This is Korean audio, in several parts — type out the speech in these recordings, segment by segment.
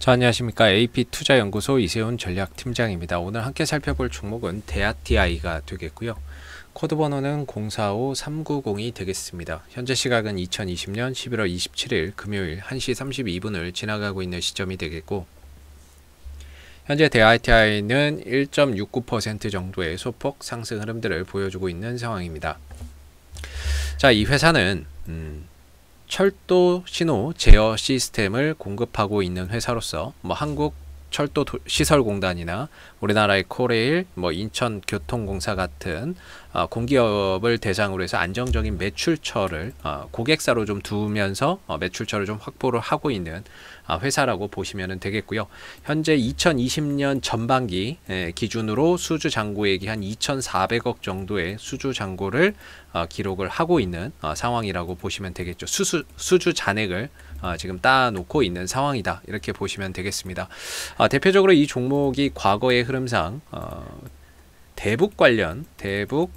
자, 안녕하십니까. AP투자연구소 이세훈 전략팀장입니다. 오늘 함께 살펴볼 종목은 대아티아이가 되겠고요. 코드 번호는 045390이 되겠습니다. 현재 시각은 2020년 11월 27일 금요일 1시 32분을 지나가고 있는 시점이 되겠고 현재 대아티아이는 1.69% 정도의 소폭 상승 흐름들을 보여주고 있는 상황입니다. 자, 이 회사는 음, 철도 신호 제어 시스템을 공급하고 있는 회사로서 뭐 한국 철도 시설공단이나 우리나라의 코레일, 뭐 인천교통공사 같은 어, 공기업을 대상으로 해서 안정적인 매출처를 어, 고객사로 좀 두면서 어, 매출처를 좀 확보를 하고 있는 회사라고 보시면 되겠고요. 현재 2020년 전반기 예, 기준으로 수주 잔고액이 한 2,400억 정도의 수주 잔고를 기록을 하고 있는 상황이라고 보시면 되겠죠. 수수, 수주 잔액을 지금 따놓고 있는 상황이다 이렇게 보시면 되겠습니다. 대표적으로 이 종목이 과거의 흐름상 대북 관련, 대북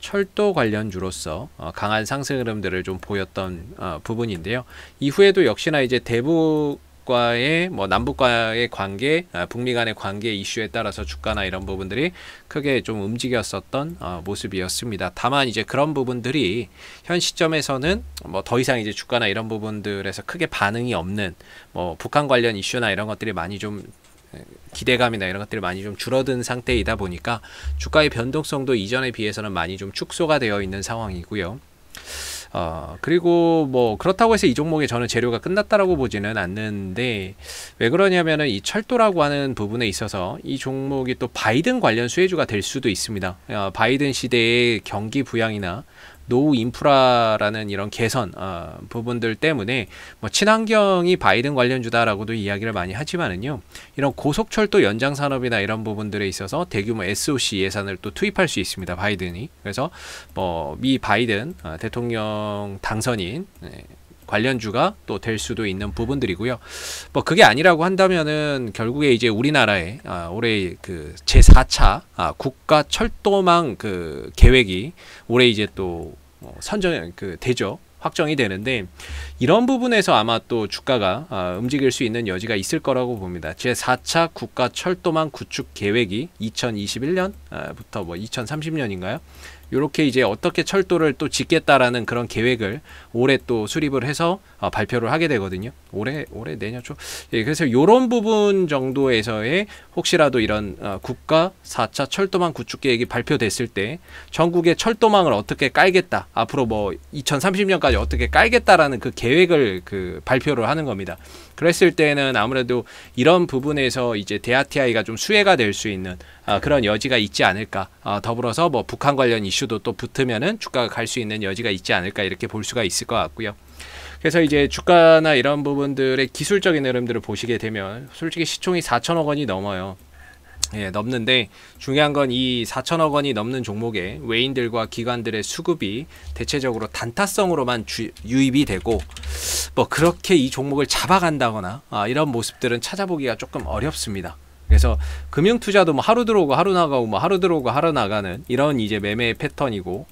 철도 관련주로서 어, 강한 상승 흐름들을 좀 보였던 어, 부분인데요. 이후에도 역시나 이제 대북 과의 뭐 남북과의 관계, 어, 북미 간의 관계 이슈에 따라서 주가나 이런 부분들이 크게 좀 움직였었던 모습이었습니다. 다만 이제 그런 부분들이 현 시점에서는 뭐 더 이상 이제 주가나 이런 부분들에서 크게 반응이 없는 뭐 북한 관련 이슈나 이런 것들이 많이 좀 기대감이나 이런 것들이 많이 좀 줄어든 상태이다 보니까 주가의 변동성도 이전에 비해서는 많이 좀 축소가 되어 있는 상황이고요. 어, 그리고 뭐 그렇다고 해서 이 종목에 저는 재료가 끝났다라고 보지는 않는데 왜 그러냐면은 이 철도라고 하는 부분에 있어서 이 종목이 또 바이든 관련 수혜주가 될 수도 있습니다. 어, 바이든 시대의 경기 부양이나 노후 인프라라는 이런 개선 어, 부분들 때문에 뭐 친환경이 바이든 관련주다라고도 이야기를 많이 하지만은요 이런 고속철도 연장 산업이나 이런 부분들에 있어서 대규모 SOC 예산을 또 투입할 수 있습니다 바이든이 그래서 뭐미 바이든 어, 대통령 당선인 네. 관련주가 또 될 수도 있는 부분들이고요. 뭐 그게 아니라고 한다면은 결국에 이제 우리나라에 아, 올해 그 제4차 아, 국가 철도망 그 계획이 올해 이제 또 뭐 선정 그 되죠. 확정이 되는데 이런 부분에서 아마 또 주가가 아, 움직일 수 있는 여지가 있을 거라고 봅니다. 제4차 국가 철도망 구축 계획이 2021년부터 아, 뭐 2030년인가요? 이렇게 이제 어떻게 철도를 또 짓겠다라는 그런 계획을 올해 또 수립을 해서 어, 발표를 하게 되거든요. 올해 올해 내년 초. 예, 그래서 이런 부분 정도에서의 혹시라도 이런 어, 국가 4차 철도망 구축 계획이 발표됐을 때 전국의 철도망을 어떻게 깔겠다. 앞으로 뭐 2030년까지 어떻게 깔겠다라는 그 계획을 그 발표를 하는 겁니다. 그랬을 때는 아무래도 이런 부분에서 이제 대아티아이가 좀 수혜가 될 수 있는 아, 그런 여지가 있지 않을까. 아, 더불어서 뭐 북한 관련 이슈도 또 붙으면은 주가가 갈 수 있는 여지가 있지 않을까 이렇게 볼 수가 있을 것 같고요. 그래서 이제 주가나 이런 부분들의 기술적인 흐름들을 보시게 되면 솔직히 시총이 4천억 원이 넘어요. 예, 넘는데 중요한 건 이 4천억 원이 넘는 종목에 외인들과 기관들의 수급이 대체적으로 단타성으로만 주, 유입이 되고 뭐 그렇게 이 종목을 잡아간다거나 아, 이런 모습들은 찾아보기가 조금 어렵습니다. 그래서 금융 투자도 뭐 하루 들어오고 하루 나가고 뭐 하루 들어오고 하루 나가는 이런 이제 매매 패턴이고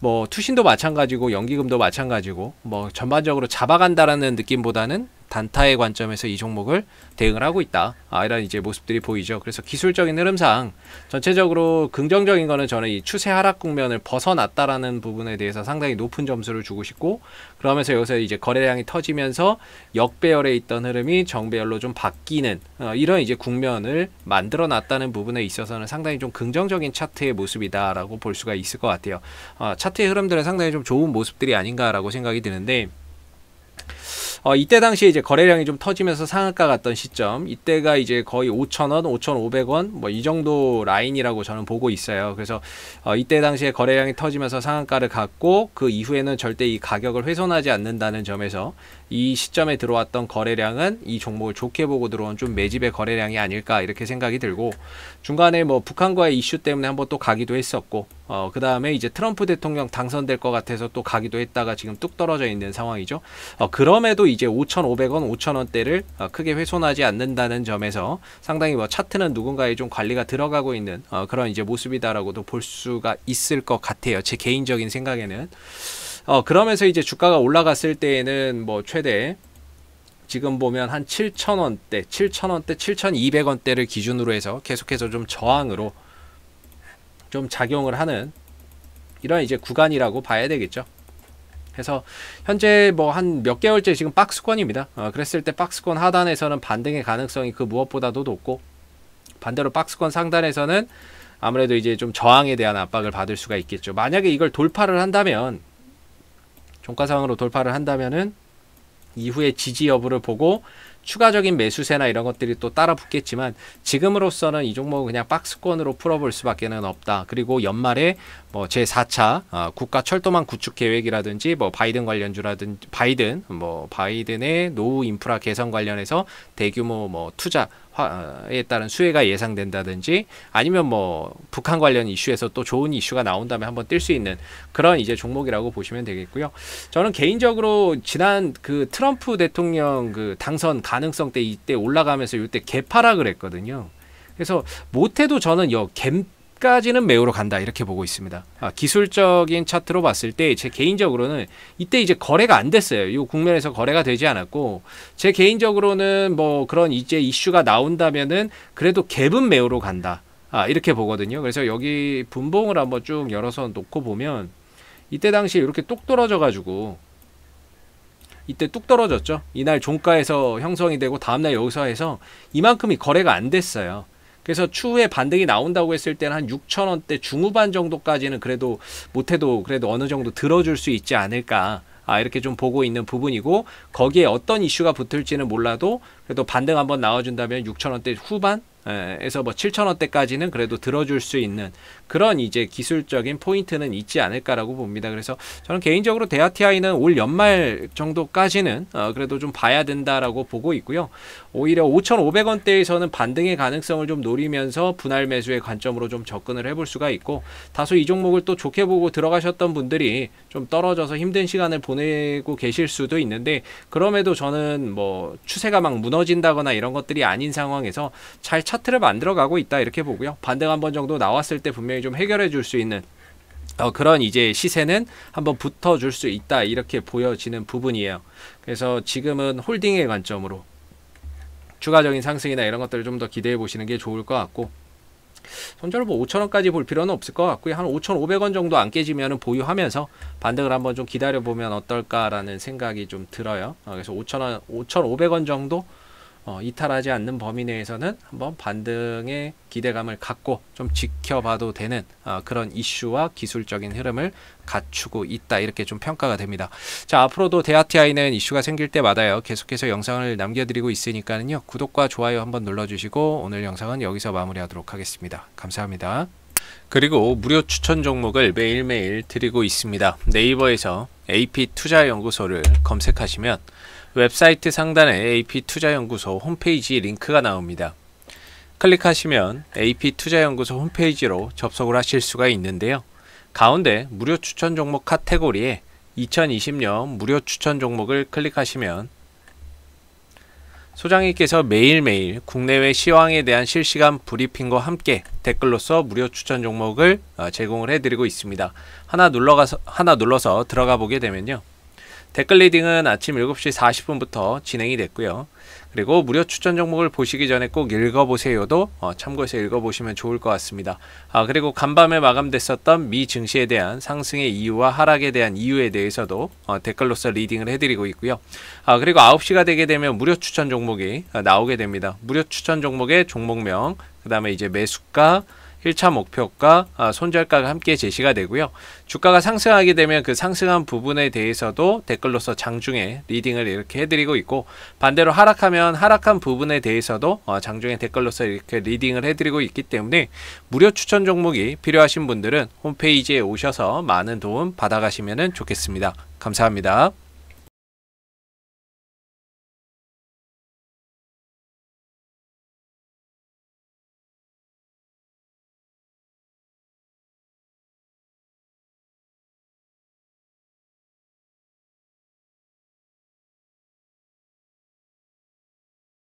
뭐 투신도 마찬가지고 연기금도 마찬가지고 뭐 전반적으로 잡아간다라는 느낌보다는 단타의 관점에서 이 종목을 대응을 하고 있다. 아, 이런 이제 모습들이 보이죠. 그래서 기술적인 흐름상 전체적으로 긍정적인 거는 저는 이 추세 하락 국면을 벗어났다라는 부분에 대해서 상당히 높은 점수를 주고 싶고 그러면서 여기서 이제 거래량이 터지면서 역배열에 있던 흐름이 정배열로 좀 바뀌는 어, 이런 이제 국면을 만들어 놨다는 부분에 있어서는 상당히 좀 긍정적인 차트의 모습이다라고 볼 수가 있을 것 같아요. 어, 차트의 흐름들은 상당히 좀 좋은 모습들이 아닌가라고 생각이 드는데 어, 이때 당시에 이제 거래량이 좀 터지면서 상한가 갔던 시점, 이때가 이제 거의 5천원 5,500원 뭐 이 정도 라인이라고 저는 보고 있어요. 그래서 어, 이때 당시에 거래량이 터지면서 상한가를 갔고 그 이후에는 절대 이 가격을 훼손하지 않는다는 점에서 이 시점에 들어왔던 거래량은 이 종목을 좋게 보고 들어온 좀 매집의 거래량이 아닐까 이렇게 생각이 들고 중간에 뭐 북한과의 이슈 때문에 한번 또 가기도 했었고 어, 그 다음에 이제 트럼프 대통령 당선될 것 같아서 또 가기도 했다가 지금 뚝 떨어져 있는 상황이죠. 어, 그런 그럼에도 이제 5,500원, 5,000원대를 어, 크게 훼손하지 않는다는 점에서 상당히 뭐 차트는 누군가의 좀 관리가 들어가고 있는 어, 그런 이제 모습이다라고도 볼 수가 있을 것 같아요. 제 개인적인 생각에는. 어, 그러면서 이제 주가가 올라갔을 때에는 뭐 최대 지금 보면 한 7,000원대, 7,000원대, 7,200원대를 기준으로 해서 계속해서 좀 저항으로 좀 작용을 하는 이런 이제 구간이라고 봐야 되겠죠. 그래서 현재 뭐 한 몇 개월째 지금 박스권입니다. 어, 그랬을 때 박스권 하단에서는 반등의 가능성이 그 무엇보다도 높고 반대로 박스권 상단에서는 아무래도 이제 좀 저항에 대한 압박을 받을 수가 있겠죠. 만약에 이걸 돌파를 한다면 종가 상으로 돌파를 한다면은 이후에 지지 여부를 보고 추가적인 매수세나 이런 것들이 또 따라 붙겠지만 지금으로서는 이 종목은 그냥 박스권으로 풀어볼 수밖에는 없다. 그리고 연말에 뭐 제4차 어, 국가 철도망 구축 계획이라든지 뭐 바이든 관련주라든지 바이든 뭐 바이든의 노후 인프라 개선 관련해서 대규모 뭐 투자 에 따른 수혜가 예상된다든지 아니면 뭐 북한 관련 이슈에서 또 좋은 이슈가 나온다면 한번 뛸 수 있는 그런 이제 종목이라고 보시면 되겠고요. 저는 개인적으로 지난 그 트럼프 대통령 그 당선 가 가능성 때 이때 올라가면서 이때 개파라 그랬거든요. 그래서 못해도 저는 여갬까지는 매우로 간다 이렇게 보고 있습니다. 아, 기술적인 차트로 봤을 때 제 개인적으로는 이때 이제 거래가 안 됐어요. 이 국면에서 거래가 되지 않았고 제 개인적으로는 뭐 그런 이제 이슈가 나온다면은 그래도 갭은 매우로 간다. 아, 이렇게 보거든요. 그래서 여기 분봉을 한번 쭉 열어서 놓고 보면 이때 당시에 이렇게 똑 떨어져 가지고 이때 뚝 떨어졌죠. 이날 종가에서 형성이 되고 다음날 여기서해서 이만큼이 거래가 안 됐어요. 그래서 추후에 반등이 나온다고 했을 때는 한 6천 원대 중후반 정도까지는 그래도 못해도 그래도 어느 정도 들어줄 수 있지 않을까. 아, 이렇게 좀 보고 있는 부분이고 거기에 어떤 이슈가 붙을지는 몰라도 그래도 반등 한번 나와준다면 6천 원대 후반 에서 뭐 7천 원대까지는 그래도 들어줄 수 있는 그런 이제 기술적인 포인트는 있지 않을까라고 봅니다. 그래서 저는 개인적으로 대아티아이는 올 연말 정도까지는 어 그래도 좀 봐야 된다라고 보고 있고요. 오히려 5,500원대에서는 반등의 가능성을 좀 노리면서 분할 매수의 관점으로 좀 접근을 해 볼 수가 있고 다소 이 종목을 또 좋게 보고 들어가셨던 분들이 좀 떨어져서 힘든 시간을 보내고 계실 수도 있는데 그럼에도 저는 뭐 추세가 막 무너진다거나 이런 것들이 아닌 상황에서 잘 차트를 만들어가고 있다 이렇게 보고요. 반등 한 번 정도 나왔을 때 분명히 좀 해결해 줄 수 있는 어, 그런 이제 시세는 한번 붙어줄 수 있다 이렇게 보여지는 부분이에요. 그래서 지금은 홀딩의 관점으로 추가적인 상승이나 이런 것들을 좀 더 기대해 보시는 게 좋을 것 같고 손절을 뭐 5천원까지 볼 필요는 없을 것 같고요. 한 5,500원 정도 안 깨지면 보유하면서 반등을 한번 좀 기다려보면 어떨까라는 생각이 좀 들어요. 어, 그래서 5천원 5,500원 정도 어, 이탈하지 않는 범위 내에서는 한번 반등의 기대감을 갖고 좀 지켜봐도 되는 어, 그런 이슈와 기술적인 흐름을 갖추고 있다 이렇게 좀 평가가 됩니다. 자 앞으로도 대아티아이는 이슈가 생길 때마다요 계속해서 영상을 남겨드리고 있으니까요 구독과 좋아요 한번 눌러주시고 오늘 영상은 여기서 마무리하도록 하겠습니다. 감사합니다. 그리고 무료 추천 종목을 매일매일 드리고 있습니다. 네이버에서 AP 투자연구소를 검색하시면 웹사이트 상단에 AP투자연구소 홈페이지 링크가 나옵니다. 클릭하시면 AP투자연구소 홈페이지로 접속을 하실 수가 있는데요. 가운데 무료 추천 종목 카테고리에 2020년 무료 추천 종목을 클릭하시면 소장님께서 매일매일 국내외 시황에 대한 실시간 브리핑과 함께 댓글로써 무료 추천 종목을 아, 제공을 해드리고 있습니다. 하나 눌러가서, 하나 눌러서 들어가 보게 되면요. 댓글 리딩은 아침 7시 40분부터 진행이 됐고요. 그리고 무료 추천 종목을 보시기 전에 꼭 읽어보세요도 어, 참고해서 읽어보시면 좋을 것 같습니다. 아 그리고 간밤에 마감됐었던 미 증시에 대한 상승의 이유와 하락에 대한 이유에 대해서도 어, 댓글로서 리딩을 해드리고 있고요. 아 그리고 9시가 되게 되면 무료 추천 종목이 어, 나오게 됩니다. 무료 추천 종목의 종목명, 그 다음에 이제 매수가, 1차 목표가 아, 손절가가 함께 제시가 되고요. 주가가 상승하게 되면 그 상승한 부분에 대해서도 댓글로서 장중에 리딩을 이렇게 해드리고 있고 반대로 하락하면 하락한 부분에 대해서도 어, 장중에 댓글로서 이렇게 리딩을 해드리고 있기 때문에 무료 추천 종목이 필요하신 분들은 홈페이지에 오셔서 많은 도움 받아가시면 좋겠습니다. 감사합니다.